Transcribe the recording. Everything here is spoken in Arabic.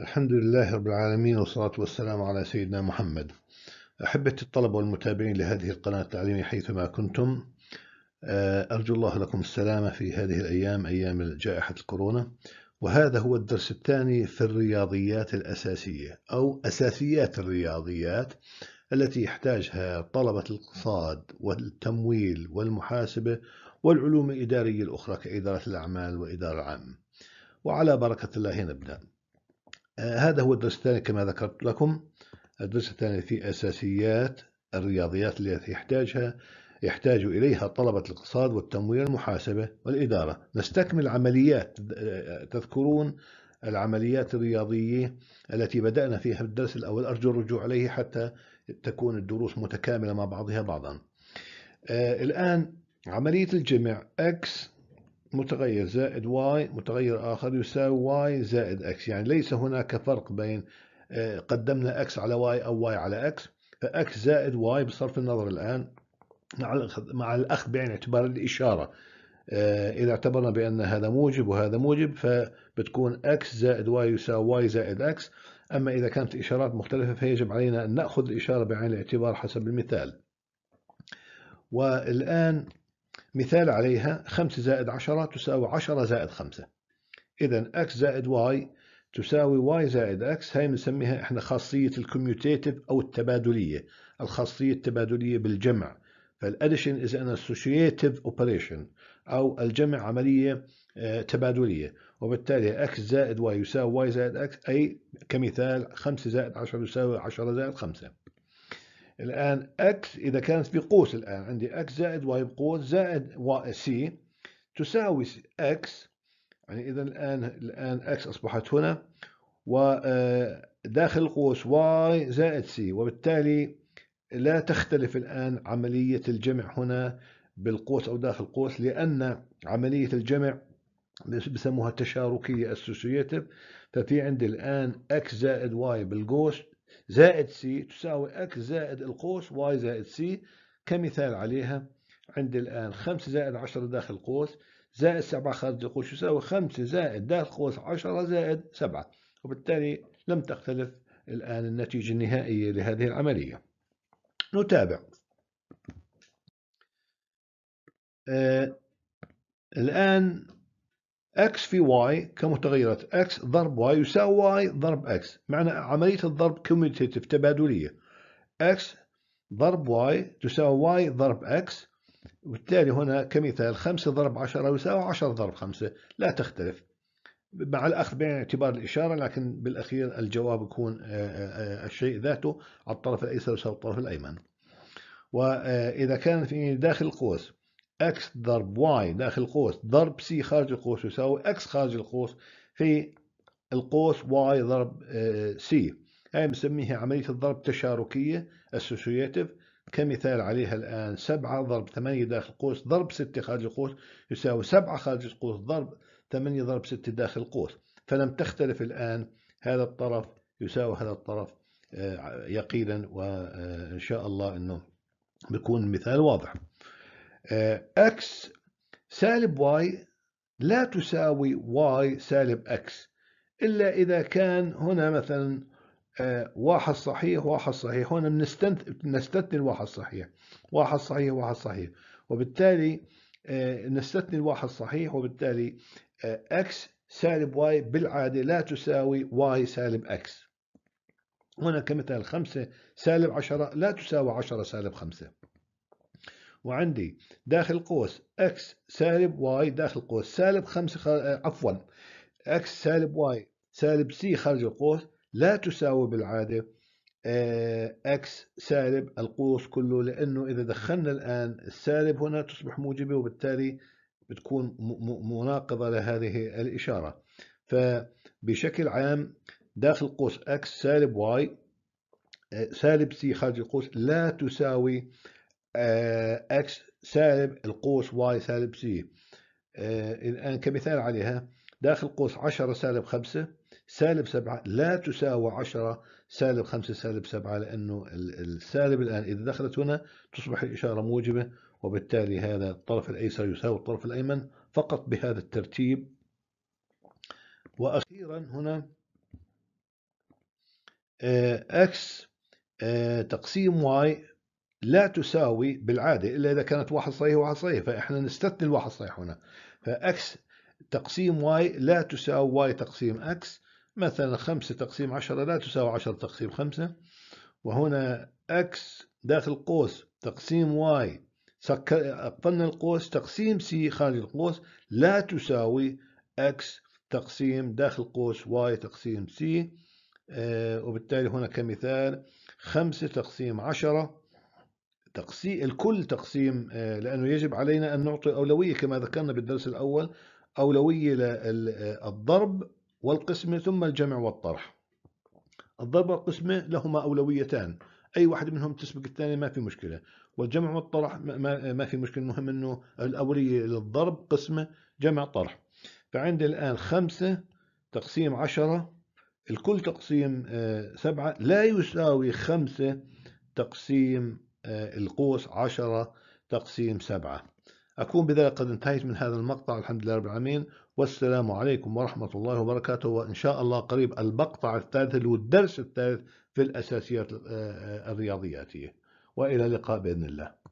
الحمد لله رب العالمين والصلاة والسلام على سيدنا محمد أحبة الطلبة والمتابعين لهذه القناة التعليمية حيثما كنتم آه، أرجو الله لكم السلامة في هذه الأيام أيام جائحة الكورونا وهذا هو الدرس الثاني في الرياضيات الأساسية أو أساسيات الرياضيات التي يحتاجها طلبة الاقتصاد والتمويل والمحاسبة والعلوم الإدارية الأخرى كإدارة الأعمال وإدارة العام وعلى بركة الله نبدأ آه، هذا هو الدرس الثاني كما ذكرت لكم الدرس الثاني في أساسيات الرياضيات التي يحتاجها يحتاج إليها طلبة الاقتصاد والتمويل والمحاسبة والإدارة نستكمل عمليات آه، تذكرون العمليات الرياضية التي بدأنا فيها في الدرس الأول أرجو الرجوع عليه حتى تكون الدروس متكاملة مع بعضها بعضا آه، الآن عملية الجمع x متغير زائد واي متغير آخر يساوي واي زائد اكس يعني ليس هناك فرق بين آه، قدمنا اكس على واي أو واي على اكس فاكس زائد واي بصرف النظر الآن مع مع الأخذ بعين اعتبار الإشارة آه، إذا اعتبرنا بأن هذا موجب وهذا موجب فبتكون اكس زائد واي يساوي واي زائد اكس أما إذا كانت الإشارات مختلفة فيجب علينا أن نأخذ الإشارة بعين الاعتبار حسب المثال والآن مثال عليها 5 زائد 10 تساوي 10 زائد 5 إذا x زائد y تساوي y زائد x هاي بنسميها إحنا خاصية الكوميوتيتف أو التبادلية الخاصية التبادلية بالجمع فالاديشن is an associative operation أو الجمع عملية آه، تبادلية وبالتالي x زائد y يساوي y زائد x أي كمثال 5 زائد 10 يساوي 10 زائد 5 الآن اكس إذا كانت في قوس الآن عندي اكس زائد واي بقوس زائد واي سي تساوي اكس يعني إذا الآن الآن اكس أصبحت هنا وداخل آه، القوس واي زائد سي وبالتالي لا تختلف الآن عملية الجمع هنا بالقوس أو داخل القوس لأن عملية الجمع بسموها التشاركية associative ففي عندي الآن اكس زائد واي بالقوس زائد سي تساوي اكس زائد القوس واي زائد سي كمثال عليها عندي الآن 5 زائد 10 داخل قوس زائد 7 خارج القوس يساوي 5 زائد داخل قوس 10 زائد 7 وبالتالي لم تختلف الآن النتيجة النهائية لهذه العملية نتابع آه الآن x في y كمتغيرات x ضرب y يساوي y ضرب x معنى عملية الضرب كوميتيتف تبادلية x ضرب y تساوي y ضرب x وبالتالي هنا كمثال 5 ضرب 10 يساوي 10 ضرب 5 لا تختلف مع الأخذ بعين اعتبار الإشارة لكن بالأخير الجواب يكون آه، آه، الشيء ذاته على الطرف الأيسر يساوي الطرف الأيمن وإذا كان في داخل القوس اكس ضرب واي داخل القوس ضرب سي خارج القوس يساوي اكس خارج القوس في القوس واي ضرب سي آه، هاي بنسميها عملية الضرب التشاركية associative كمثال عليها الآن سبعة ضرب ثمانية داخل القوس ضرب ستة خارج القوس يساوي سبعة خارج القوس ضرب ثمانية ضرب ستة داخل القوس فلم تختلف الآن هذا الطرف يساوي هذا الطرف آه، يقينا وإن آه، شاء الله أنه بيكون مثال واضح اكس آه، سالب واي لا تساوي واي سالب اكس إلا إذا كان هنا مثلا آه، واحد صحيح واحد صحيح هنا نستثني الواحد صحيح واحد صحيح واحد صحيح وبالتالي آه، نستثني الواحد صحيح وبالتالي اكس سالب واي بالعادة لا تساوي واي سالب اكس هنا كمثال خمسة سالب عشرة لا تساوي عشرة سالب خمسة وعندي داخل قوس اكس سالب واي داخل قوس سالب خمسة خ... آه، عفوا اكس سالب واي سالب سي خارج القوس لا تساوي بالعادة اكس آه، سالب القوس كله لأنه إذا دخلنا الآن السالب هنا تصبح موجبة وبالتالي بتكون مناقضة لهذه الإشارة فبشكل عام داخل قوس اكس سالب واي آه، سالب سي خارج القوس لا تساوي اكس آه، سالب القوس واي سالب سي الآن آه، كمثال عليها داخل قوس 10 سالب 5 سالب 7 لا تساوي 10 سالب 5 سالب 7 لأنه السالب الآن إذا دخلت هنا تصبح الإشارة موجبة وبالتالي هذا الطرف الأيسر يساوي الطرف الأيمن فقط بهذا الترتيب وأخيرا هنا أكس آه، تقسيم واي لا تساوي بالعادة إلا إذا كانت واحد صحيح وواحد صحيح فإحنا نستثني الواحد صحيح هنا فأكس تقسيم واي لا تساوي واي تقسيم أكس مثلا 5 تقسيم 10 لا تساوي 10 تقسيم 5 وهنا أكس داخل قوس تقسيم واي سكر القوس تقسيم سي خارج القوس لا تساوي أكس تقسيم داخل قوس واي تقسيم سي آه، وبالتالي هنا كمثال 5 تقسيم 10 تقسيم الكل تقسيم آه، لأنه يجب علينا أن نعطي أولوية كما ذكرنا بالدرس الأول أولوية للضرب والقسمة ثم الجمع والطرح الضرب والقسمة لهما أولويتان أي واحد منهم تسبق الثاني ما في مشكلة والجمع والطرح ما, ما في مشكلة المهم أنه الأولية للضرب قسمة جمع طرح فعندي الآن خمسة تقسيم عشرة الكل تقسيم آه، سبعة لا يساوي خمسة تقسيم آه، القوس 10 تقسيم 7 أكون بذلك قد انتهيت من هذا المقطع الحمد لله رب العالمين والسلام عليكم ورحمة الله وبركاته وإن شاء الله قريب المقطع الثالث والدرس الثالث في الأساسيات آه، آه، الرياضياتية وإلى اللقاء بإذن الله